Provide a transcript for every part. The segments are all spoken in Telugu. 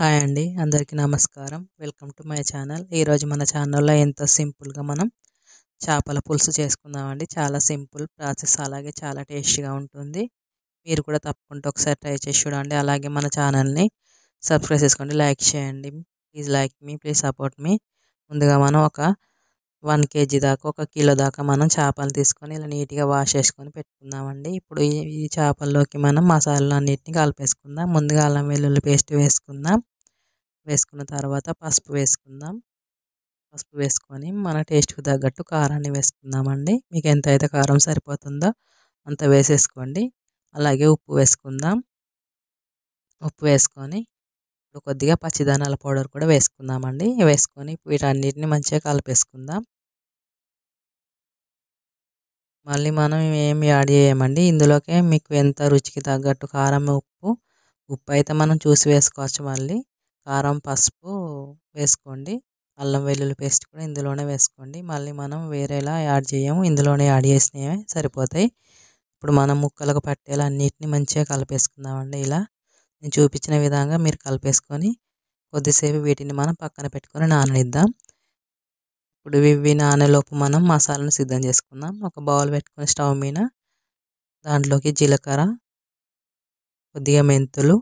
హాయ్ అండి అందరికీ నమస్కారం వెల్కమ్ టు మై ఛానల్ ఈరోజు మన ఛానల్లో ఎంతో సింపుల్గా మనం చేపల పులుసు చేసుకుందామండి చాలా సింపుల్ ప్రాసెస్ అలాగే చాలా టేస్టీగా ఉంటుంది మీరు కూడా తప్పకుండా ఒకసారి ట్రై చేసి చూడండి అలాగే మన ఛానల్ని సబ్స్క్రైబ్ చేసుకోండి లైక్ చేయండి ప్లీజ్ లైక్ మీ ప్లీజ్ సపోర్ట్ మీ ముందుగా మనం ఒక వన్ కేజీ దాకా ఒక కిలో దాకా మనం చేపలు తీసుకొని ఇలా నీట్గా వాష్ చేసుకొని పెట్టుకుందామండి ఇప్పుడు ఈ చేపల్లోకి మనం మసాలాలు అన్నిటిని కలిపేసుకుందాం ముందుగా అల్లం వెల్లుల్లి పేస్ట్ వేసుకుందాం వేసుకున్న తర్వాత పసుపు వేసుకుందాం పసుపు వేసుకొని మన టేస్ట్కి తగ్గట్టు కారాన్ని వేసుకుందామండి మీకు ఎంత అయితే కారం సరిపోతుందో అంత వేసేసుకోండి అలాగే ఉప్పు వేసుకుందాం ఉప్పు వేసుకొని కొద్దిగా పచ్చిధనాల పౌడర్ కూడా వేసుకుందామండి వేసుకొని వీటన్నిటిని మంచిగా కలిపేసుకుందాం మళ్ళీ మనం ఏమి యాడ్ చేయమండి ఇందులోకే మీకు ఎంత రుచికి తగ్గట్టు కారం ఉప్పు ఉప్పు అయితే మనం చూసి వేసుకోవచ్చు మళ్ళీ కారం పసుపు వేసుకోండి అల్లం వెల్లుల్లి పేస్ట్ కూడా ఇందులోనే వేసుకోండి మళ్ళీ మనం వేరేలా యాడ్ చేయము ఇందులోనే యాడ్ చేసినవే సరిపోతాయి ఇప్పుడు మనం ముక్కలకు పట్టేలా అన్నిటిని మంచిగా కలిపేసుకుందామండి ఇలా నేను చూపించిన విధంగా మీరు కలిపేసుకొని కొద్దిసేపు వీటిని మనం పక్కన పెట్టుకొని నానలిద్దాం ఇప్పుడు ఇవి నానేలోపు మనం మసాలాను సిద్ధం చేసుకుందాం ఒక బౌల్ పెట్టుకొని స్టవ్ మీద దాంట్లోకి జీలకర్ర కొద్దిగా మెంతులు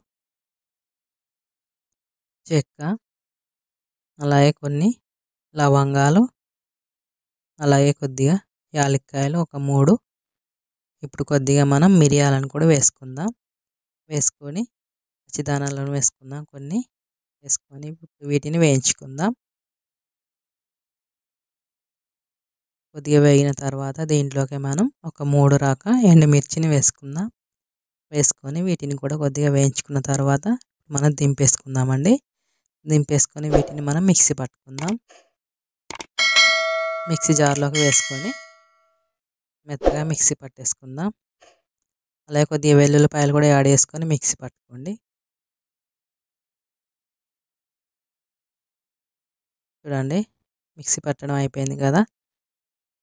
చెక్క అలాగే కొన్ని లవంగాలు అలాగే కొద్దిగా యాలక్కాయలు ఒక మూడు ఇప్పుడు కొద్దిగా మనం మిరియాలను కూడా వేసుకుందాం వేసుకొని దానాలను వేసుకుందాం కొన్ని వేసుకొని వీటిని వేయించుకుందాం కొద్దిగా వేగిన తర్వాత దీంట్లోకి మనం ఒక మూడు రాక ఎండుమిర్చిని వేసుకుందాం వేసుకొని వీటిని కూడా కొద్దిగా వేయించుకున్న తర్వాత మనం దింపేసుకుందామండి దింపేసుకొని వీటిని మనం మిక్సీ పట్టుకుందాం మిక్సీ జార్లోకి వేసుకొని మెత్తగా మిక్సీ పట్టేసుకుందాం అలాగే కొద్దిగా వెల్లుల్లిపాయలు కూడా యాడ్ చేసుకొని మిక్సీ పట్టుకోండి చూడండి మిక్సీ పట్టడం అయిపోయింది కదా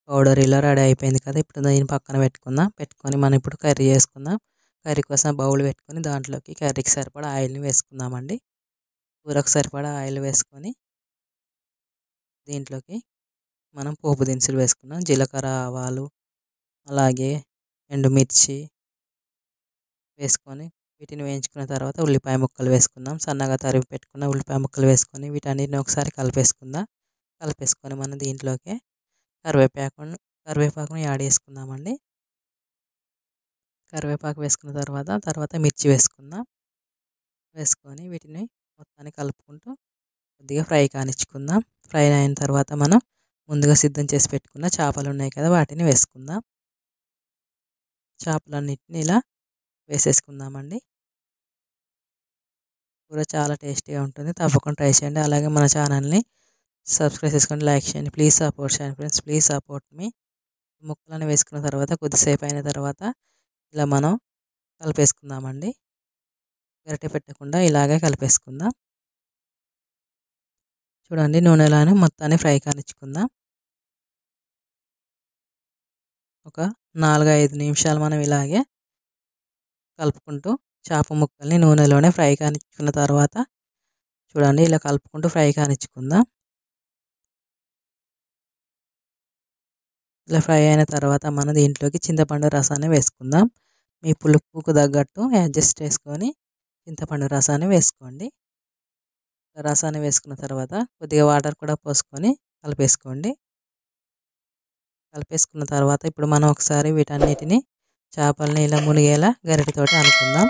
పౌడర్ ఇలా రెడీ అయిపోయింది కదా ఇప్పుడు దీన్ని పక్కన పెట్టుకుందాం పెట్టుకొని మనం ఇప్పుడు కర్రీ చేసుకుందాం కర్రీ కోసం బౌల్ పెట్టుకొని దాంట్లోకి కర్రీకి సరిపడా ఆయిల్ని వేసుకుందామండి కూరకు సరిపడా ఆయిల్ వేసుకొని దీంట్లోకి మనం పోపు దినుసులు వేసుకున్నాం జీలకర్ర ఆవాలు అలాగే ఎండుమిర్చి వేసుకొని వీటిని వేయించుకున్న తర్వాత ఉల్లిపాయ ముక్కలు వేసుకుందాం సన్నగా తరిగి పెట్టుకున్న ఉల్లిపాయ ముక్కలు వేసుకొని వీటన్నిటిని ఒకసారి కలిపేసుకుందాం కలిపేసుకొని మనం దీంట్లోకి కరివేపాకును కరివేపాకును యాడ్ చేసుకుందామండి కరివేపాకు వేసుకున్న తర్వాత తర్వాత మిర్చి వేసుకుందాం వేసుకొని వీటిని మొత్తాన్ని కలుపుకుంటూ కొద్దిగా ఫ్రై కానిచ్చుకుందాం ఫ్రై అయిన తర్వాత మనం ముందుగా సిద్ధం చేసి పెట్టుకున్న చేపలు ఉన్నాయి కదా వాటిని వేసుకుందాం చేపలన్నిటిని ఇలా వేసేసుకుందామండి కూర చాలా టేస్టీగా ఉంటుంది తప్పకుండా ట్రై చేయండి అలాగే మన ఛానల్ని సబ్స్క్రైబ్ చేసుకోండి లైక్ చేయండి ప్లీజ్ సపోర్ట్ చేయండి ఫ్రెండ్స్ ప్లీజ్ సపోర్ట్ మీ ముక్కలను వేసుకున్న తర్వాత కొద్దిసేపు అయిన తర్వాత ఇలా మనం కలిపేసుకుందామండి గరిటె పెట్టకుండా ఇలాగే కలిపేసుకుందాం చూడండి నూనెలానే మొత్తాన్ని ఫ్రై కానిచ్చుకుందాం ఒక నాలుగు ఐదు నిమిషాలు మనం ఇలాగే కలుపుకుంటూ చేప ముక్కల్ని నూనెలోనే ఫ్రై కానిచ్చుకున్న తర్వాత చూడండి ఇలా కలుపుకుంటూ ఫ్రై కానిచ్చుకుందాం ఇలా ఫ్రై అయిన తర్వాత మనం దీంట్లోకి చింతపండు రసాన్ని వేసుకుందాం మీ పులుపుకు తగ్గట్టు అడ్జస్ట్ చేసుకొని చింతపండు రసాన్ని వేసుకోండి రసాన్ని వేసుకున్న తర్వాత కొద్దిగా వాటర్ కూడా పోసుకొని కలిపేసుకోండి కలిపేసుకున్న తర్వాత ఇప్పుడు మనం ఒకసారి వీటన్నిటిని చేపలని ఇలా మునిగేలా గరిటతోటి అనుకుందాం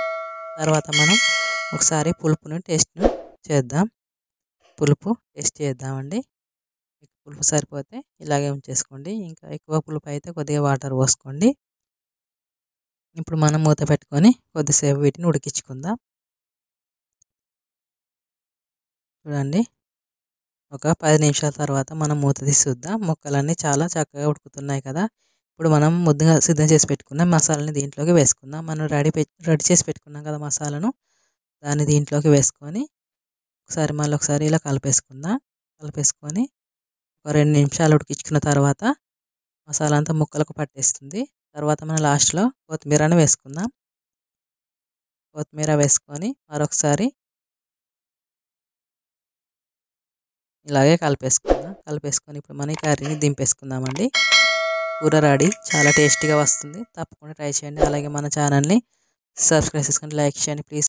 తర్వాత మనం ఒకసారి పులుపును టేస్ట్ చేద్దాం పులుపు టేస్ట్ చేద్దామండి పులుపు సరిపోతే ఇలాగే ఉంచేసుకోండి ఇంకా ఎక్కువ పులుపు అయితే కొద్దిగా వాటర్ పోసుకోండి ఇప్పుడు మనం మూత పెట్టుకొని కొద్దిసేపు వీటిని ఉడికించుకుందాం చూడండి ఒక పది నిమిషాల తర్వాత మనం మూత తీసి చూద్దాం ముక్కలన్నీ చాలా చక్కగా ఉడుకుతున్నాయి కదా ఇప్పుడు మనం ముద్దగా సిద్ధం చేసి పెట్టుకున్న మసాలాని దీంట్లోకి వేసుకుందాం మనం రెడీ రెడీ చేసి పెట్టుకున్నాం కదా మసాలాను దాన్ని దీంట్లోకి వేసుకొని ఒకసారి మళ్ళీ ఒకసారి ఇలా కలిపేసుకుందాం కలిపేసుకొని ఒక రెండు నిమిషాలు ఉడికించుకున్న తర్వాత మసాలా అంతా ముక్కలకు పట్టేస్తుంది తర్వాత మనం లాస్ట్లో కొత్తిమీరని వేసుకుందాం కొత్తిమీర వేసుకొని మరొకసారి ఇలాగే కలిపేసుకుందాం కలిపేసుకొని ఇప్పుడు మనం ఈ కర్రీని దింపేసుకుందామండి కూర రెడీ చాలా టేస్టీగా వస్తుంది తప్పకుండా ట్రై చేయండి అలాగే మన ఛానల్ని సబ్స్క్రైబ్ చేసుకొని లైక్ చేయండి ప్లీజ్